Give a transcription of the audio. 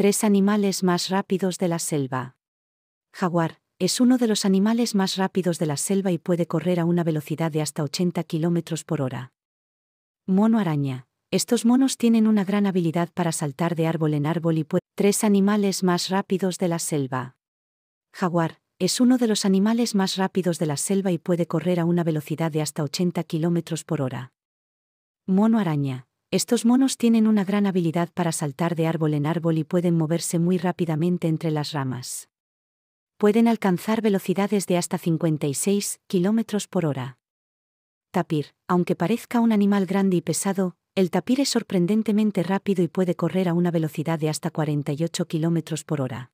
Tres animales más rápidos de la selva. Jaguar. Es uno de los animales más rápidos de la selva y puede correr a una velocidad de hasta 80 kilómetros por hora. Mono araña. Estos monos tienen una gran habilidad para saltar de árbol en árbol y pueden... Tres animales más rápidos de la selva. Jaguar. Es uno de los animales más rápidos de la selva y puede correr a una velocidad de hasta 80 kilómetros por hora. Mono araña estos monos tienen una gran habilidad para saltar de árbol en árbol y pueden moverse muy rápidamente entre las ramas. Pueden alcanzar velocidades de hasta 56 km por hora. Tapir, aunque parezca un animal grande y pesado, el tapir es sorprendentemente rápido y puede correr a una velocidad de hasta 48 km por hora.